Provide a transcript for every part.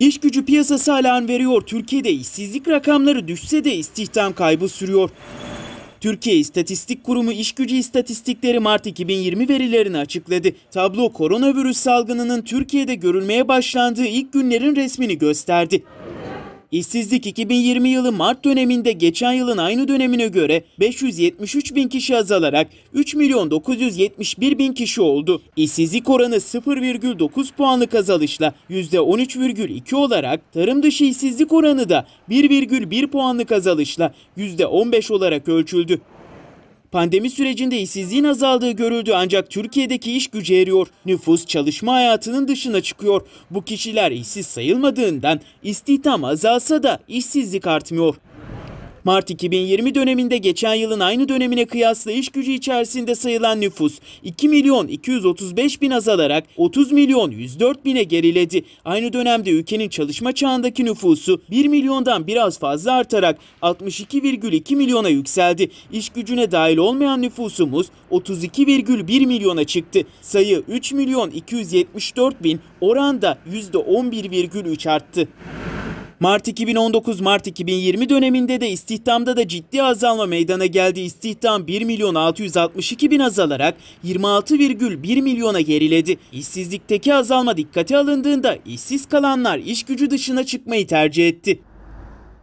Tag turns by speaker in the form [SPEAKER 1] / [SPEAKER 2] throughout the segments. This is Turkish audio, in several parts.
[SPEAKER 1] İş gücü piyasası alan veriyor. Türkiye'de işsizlik rakamları düşse de istihdam kaybı sürüyor. Türkiye İstatistik Kurumu İşgücü İstatistikleri Mart 2020 verilerini açıkladı. Tablo koronavirüs salgınının Türkiye'de görülmeye başlandığı ilk günlerin resmini gösterdi. İşsizlik 2020 yılı Mart döneminde geçen yılın aynı dönemine göre 573 bin kişi azalarak 3 milyon 971 bin kişi oldu. İşsizlik oranı 0,9 puanlık azalışla %13,2 olarak tarım dışı işsizlik oranı da 1,1 puanlık azalışla %15 olarak ölçüldü. Pandemi sürecinde işsizliğin azaldığı görüldü ancak Türkiye'deki iş gücü eriyor. Nüfus çalışma hayatının dışına çıkıyor. Bu kişiler işsiz sayılmadığından istihdam azalsa da işsizlik artmıyor. Mart 2020 döneminde geçen yılın aynı dönemine kıyasla iş gücü içerisinde sayılan nüfus 2 milyon 235 bin azalarak 30 milyon 104 bine geriledi. Aynı dönemde ülkenin çalışma çağındaki nüfusu 1 milyondan biraz fazla artarak 62,2 milyona yükseldi. İş gücüne dahil olmayan nüfusumuz 32,1 milyona çıktı. Sayı 3 milyon 274 bin oranda %11,3 arttı. Mart 2019 Mart 2020 döneminde de istihdamda da ciddi azalma meydana geldi. İstihdam 1 milyon 662 bin azalarak 26,1 milyona geriledi. İşsizlikteki azalma dikkate alındığında işsiz kalanlar iş gücü dışına çıkmayı tercih etti.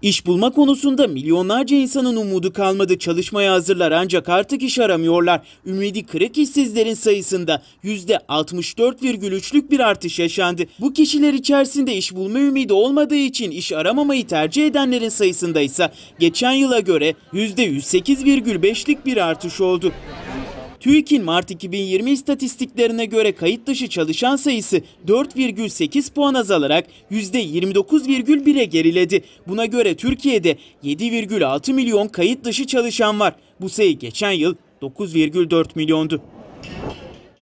[SPEAKER 1] İş bulma konusunda milyonlarca insanın umudu kalmadı. Çalışmaya hazırlar ancak artık iş aramıyorlar. Ümidi kırık işsizlerin sayısında %64,3'lük bir artış yaşandı. Bu kişiler içerisinde iş bulma ümidi olmadığı için iş aramamayı tercih edenlerin sayısında ise geçen yıla göre %108,5'lik bir artış oldu. TÜİK'in Mart 2020 istatistiklerine göre kayıt dışı çalışan sayısı 4,8 puan azalarak %29,1'e geriledi. Buna göre Türkiye'de 7,6 milyon kayıt dışı çalışan var. Bu sayı geçen yıl 9,4 milyondu.